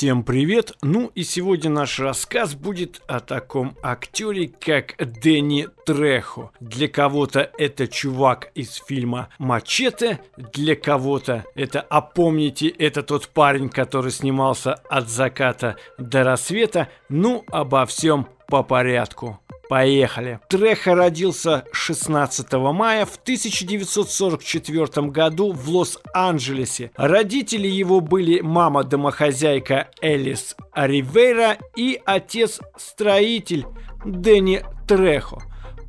Всем привет! Ну и сегодня наш рассказ будет о таком актере, как Дэнни Трехо. Для кого-то это чувак из фильма «Мачете», для кого-то это, а помните, это тот парень, который снимался от заката до рассвета. Ну, обо всем по порядку. Поехали. Треха родился 16 мая в 1944 году в Лос-Анджелесе. Родители его были мама-домохозяйка Элис Ривера и отец-строитель Дэнни Трехо.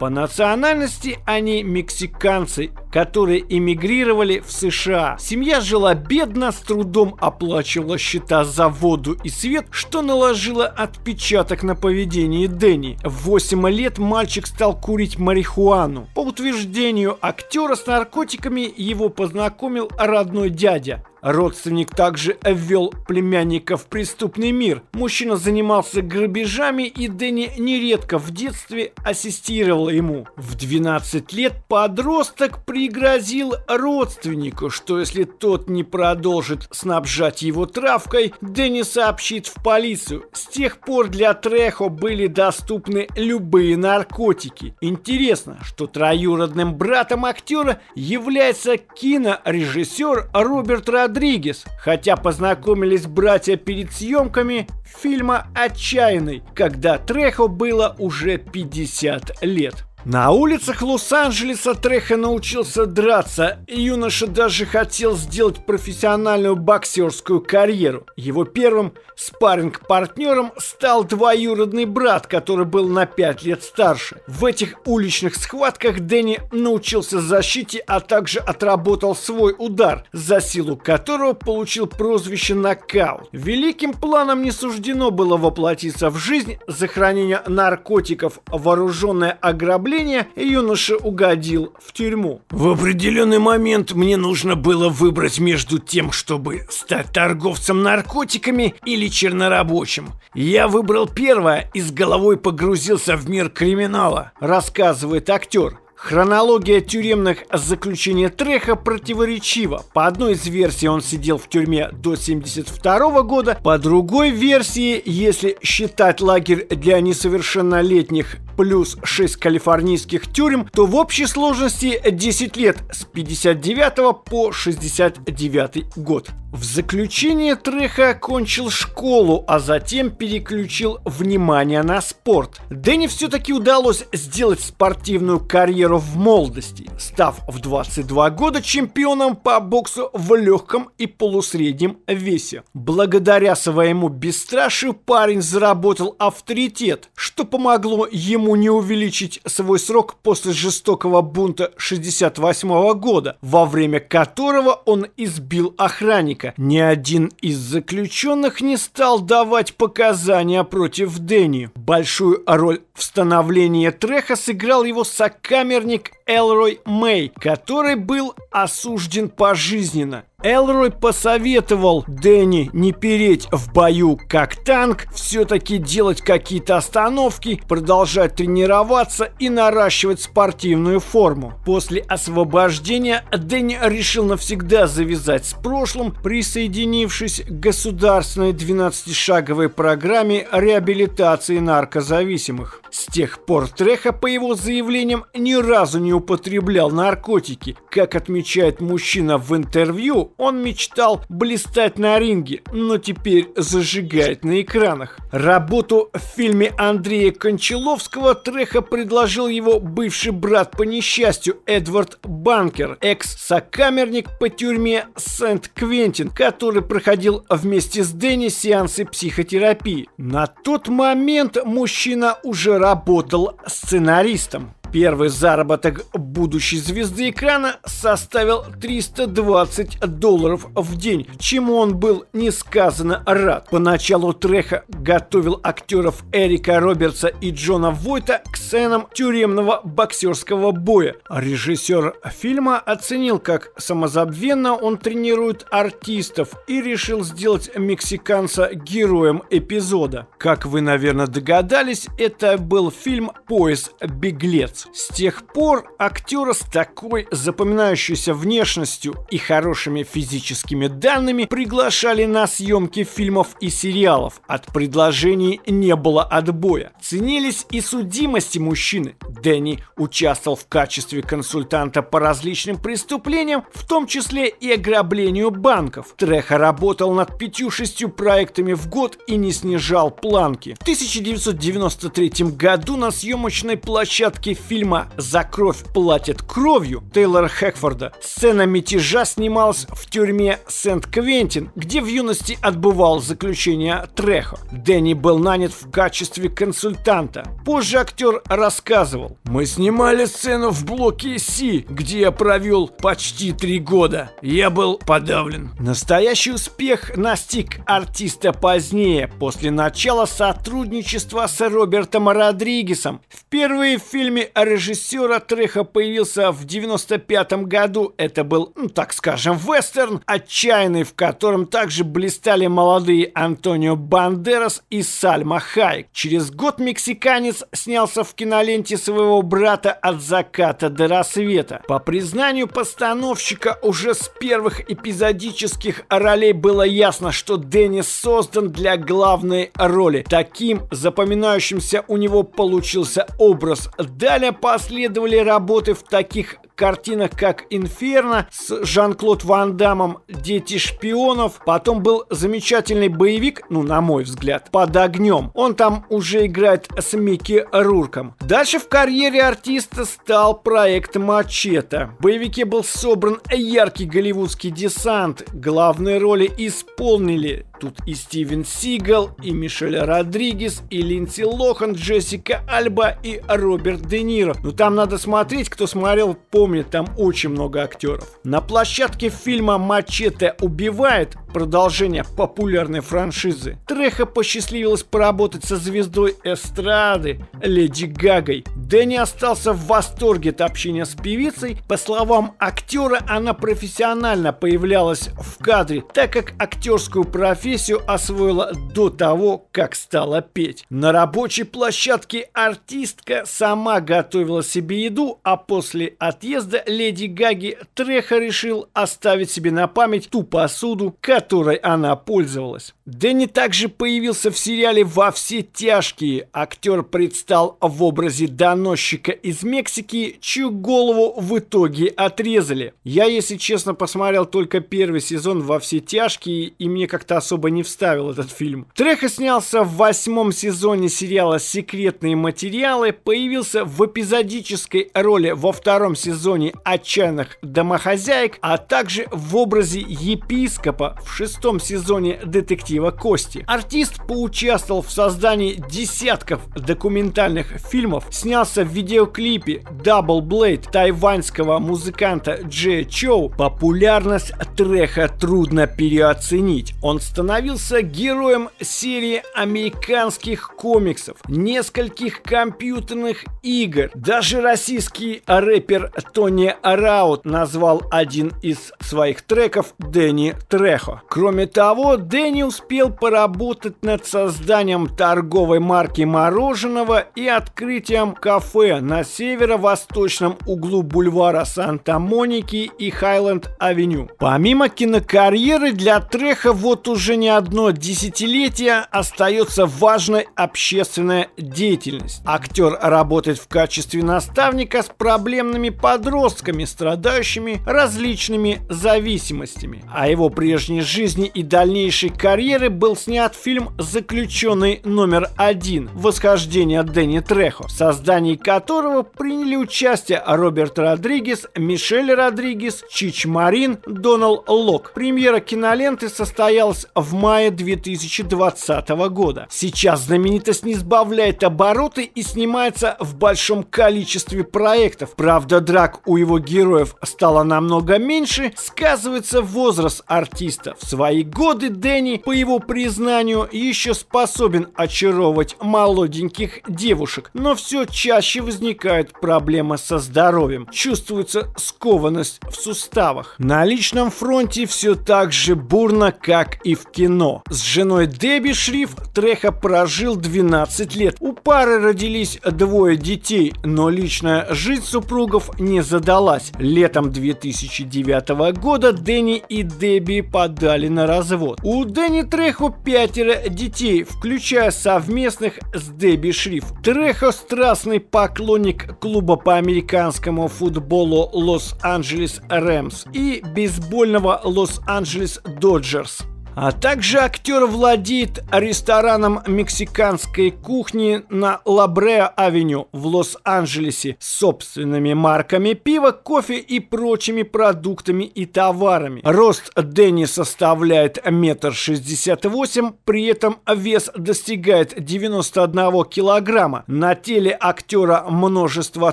По национальности они мексиканцы, которые эмигрировали в США. Семья жила бедно, с трудом оплачивала счета за воду и свет, что наложило отпечаток на поведение Дэнни. В 8 лет мальчик стал курить марихуану. По утверждению актера с наркотиками его познакомил родной дядя. Родственник также ввел племянника в преступный мир. Мужчина занимался грабежами, и Дэнни нередко в детстве ассистировал ему. В 12 лет подросток пригрозил родственнику, что если тот не продолжит снабжать его травкой, Дэнни сообщит в полицию. С тех пор для Трехо были доступны любые наркотики. Интересно, что троюродным братом актера является кинорежиссер Роберт Рад Родригес, хотя познакомились братья перед съемками фильма «Отчаянный», когда Трехо было уже 50 лет. На улицах Лос-Анджелеса Треха научился драться, и юноша даже хотел сделать профессиональную боксерскую карьеру. Его первым спарринг партнером стал двоюродный брат, который был на 5 лет старше. В этих уличных схватках Дэнни научился защите, а также отработал свой удар, за силу которого получил прозвище «Нокаут». Великим планом не суждено было воплотиться в жизнь, захоронение наркотиков, вооруженное ограбление ограбления, юноша угодил в тюрьму. В определенный момент мне нужно было выбрать между тем, чтобы стать торговцем наркотиками или чернорабочим. Я выбрал первое и с головой погрузился в мир криминала, рассказывает актер. Хронология тюремных заключений Треха противоречива. По одной из версий он сидел в тюрьме до 1972 года, по другой версии, если считать лагерь для несовершеннолетних плюс 6 калифорнийских тюрем, то в общей сложности 10 лет с 59 по 69 год. В заключение Треха окончил школу, а затем переключил внимание на спорт. Дэнни все-таки удалось сделать спортивную карьеру в молодости, став в 22 года чемпионом по боксу в легком и полусреднем весе. Благодаря своему бесстрашию парень заработал авторитет, что помогло ему не увеличить свой срок после жестокого бунта 68 года, во время которого он избил охранника охранника. Ни один из заключенных не стал давать показания против Дэнни. Большую роль в становлении Треха сыграл его сокамерник Элрой Мэй, который был осужден пожизненно. Элрой посоветовал Дэнни не переть в бою как танк, все-таки делать какие-то остановки, продолжать тренироваться и наращивать спортивную форму. После освобождения Дэнни решил навсегда завязать с прошлым, присоединившись к государственной 12-шаговой программе реабилитации наркозависимых. С тех пор Треха, по его заявлениям, ни разу не употреблял наркотики. Как отмечает мужчина в интервью, он мечтал блистать на ринге, но теперь зажигает на экранах. Работу в фильме Андрея Кончаловского Треха предложил его бывший брат по несчастью Эдвард Банкер, экс-сокамерник по тюрьме Сент-Квентин, который проходил вместе с Дэнни сеансы психотерапии. На тот момент мужчина уже работал сценаристом. Первый заработок будущей звезды экрана составил 320 долларов в день, чему он был несказанно рад. Поначалу Треха готовил актеров Эрика Робертса и Джона Войта к сценам тюремного боксерского боя. Режиссер фильма оценил, как самозабвенно он тренирует артистов и решил сделать мексиканца героем эпизода. Как вы, наверное, догадались, это был фильм «Пояс беглец». Роудс. С тех пор актера с такой запоминающейся внешностью и хорошими физическими данными приглашали на съемки фильмов и сериалов. От предложений не было отбоя. Ценились и судимости мужчины. Дэнни участвовал в качестве консультанта по различным преступлениям, в том числе и ограблению банков. Треха работал над пятью-шестью проектами в год и не снижал планки. В 1993 году на съемочной площадке фильма «За кровь платят кровью» Тейлора Хэкфорда сцена мятежа снималась в тюрьме Сент-Квентин, где в юности отбывал заключение Трехо. Дэнни был нанят в качестве консультанта. Позже актер рассказывал. «Мы снимали сцену в блоке Си, где я провел почти три года. Я был подавлен». Настоящий успех настиг артиста позднее, после начала сотрудничества с Робертом Родригесом. Впервые в фильме а режиссера Треха появился в 95 году. Это был, ну, так скажем, вестерн «Отчаянный», в котором также блистали молодые Антонио Бандерас и Сальма Хайк. Через год мексиканец снялся в киноленте своего брата «От заката до рассвета». По признанию постановщика, уже с первых эпизодических ролей было ясно, что Денис создан для главной роли. Таким запоминающимся у него получился образ. Далее последовали работы в таких картинах, как «Инферно» с Жан-Клод Ван Дамом «Дети шпионов». Потом был замечательный боевик, ну, на мой взгляд, «Под огнем». Он там уже играет с Микки Рурком. Дальше в карьере артиста стал проект «Мачете». В боевике был собран яркий голливудский десант. Главные роли исполнили Тут и Стивен Сигал, и Мишель Родригес, и Линдси Лохан, Джессика Альба и Роберт Де Ниро. Но ну, там надо смотреть, кто смотрел, помнит вспомнить, там очень много актеров. На площадке фильма «Мачете убивает» продолжение популярной франшизы. Треха посчастливилась поработать со звездой эстрады Леди Гагой. Дэнни остался в восторге от общения с певицей. По словам актера, она профессионально появлялась в кадре, так как актерскую профессию освоила до того, как стала петь. На рабочей площадке артистка сама готовила себе еду, а после отъезда отъезда леди Гаги Треха решил оставить себе на память ту посуду, которой она пользовалась. Дэнни также появился в сериале «Во все тяжкие». Актер предстал в образе доносчика из Мексики, чью голову в итоге отрезали. Я, если честно, посмотрел только первый сезон «Во все тяжкие», и мне как-то особо не вставил этот фильм. Треха снялся в восьмом сезоне сериала «Секретные материалы», появился в эпизодической роли во втором сезоне «Отчаянных домохозяек», а также в образе епископа в шестом сезоне «Детектив Евгеньева Кости. Артист поучаствовал в создании десятков документальных фильмов, снялся в видеоклипе Double Blade тайваньского музыканта Джея Чоу. Популярность трека трудно переоценить. Он становился героем серии американских комиксов, нескольких компьютерных игр. Даже российский рэпер Тони Раут назвал один из своих треков Дэнни Трехо. Кроме того, Дэнни успел успел поработать над созданием торговой марки мороженого и открытием кафе на северо-восточном углу бульвара Санта-Моники и Хайленд-авеню. Помимо кинокарьеры, для Треха вот уже не одно десятилетие остается важной общественная деятельность. Актер работает в качестве наставника с проблемными подростками, страдающими различными зависимостями. О а его прежней жизни и дальнейшей карьере карьеры был снят фильм «Заключенный номер один. Восхождение Дэнни Трехо», в создании которого приняли участие Роберт Родригес, Мишель Родригес, Чич Марин, Донал Лок. Премьера киноленты состоялась в мае 2020 года. Сейчас знаменитость не сбавляет обороты и снимается в большом количестве проектов. Правда, драк у его героев стало намного меньше, сказывается возраст артиста. В свои годы Дэнни появился его признанию, еще способен очаровывать молоденьких девушек, но все чаще возникает проблема со здоровьем, чувствуется скованность в суставах. На личном фронте все так же бурно, как и в кино. С женой Дебби Шриф Треха прожил 12 лет. У пары родились двое детей, но личная жизнь супругов не задалась. Летом 2009 года Дэнни и Дебби подали на развод. У Дэнни треху пятеро детей, включая совместных с Дебби Шриф. Трехо – страстный поклонник клуба по американскому футболу Лос-Анджелес Рэмс и бейсбольного Лос-Анджелес Доджерс. А также актер владеет рестораном мексиканской кухни на Лабрео-авеню в Лос-Анджелесе с собственными марками пива, кофе и прочими продуктами и товарами. Рост Дэнни составляет метр шестьдесят восемь, при этом вес достигает 91 килограмма. На теле актера множество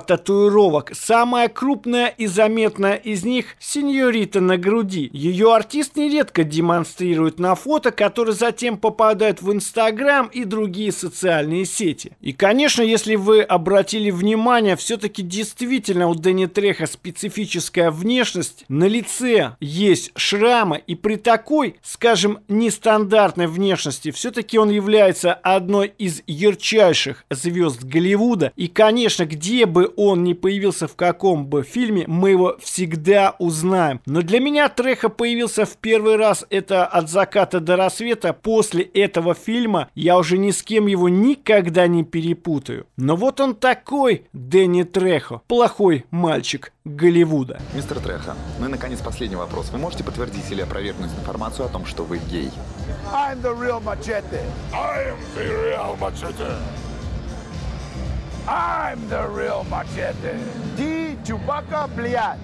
татуировок. Самая крупная и заметная из них – сеньорита на груди. Ее артист нередко демонстрирует на фото, которые затем попадают в Инстаграм и другие социальные сети. И, конечно, если вы обратили внимание, все-таки действительно у Дэнни Треха специфическая внешность, на лице есть шрамы, и при такой, скажем, нестандартной внешности, все-таки он является одной из ярчайших звезд Голливуда. И, конечно, где бы он ни появился, в каком бы фильме, мы его всегда узнаем. Но для меня Треха появился в первый раз, это от заката до рассвета, после этого фильма я уже ни с кем его никогда не перепутаю. Но вот он такой, Дэнни Трехо, плохой мальчик Голливуда. Мистер Трехо, ну и наконец последний вопрос. Вы можете подтвердить или опровергнуть информацию о том, что вы гей? I'm the real machete. I the real machete. I'm the real machete. Ди Чубака, блядь.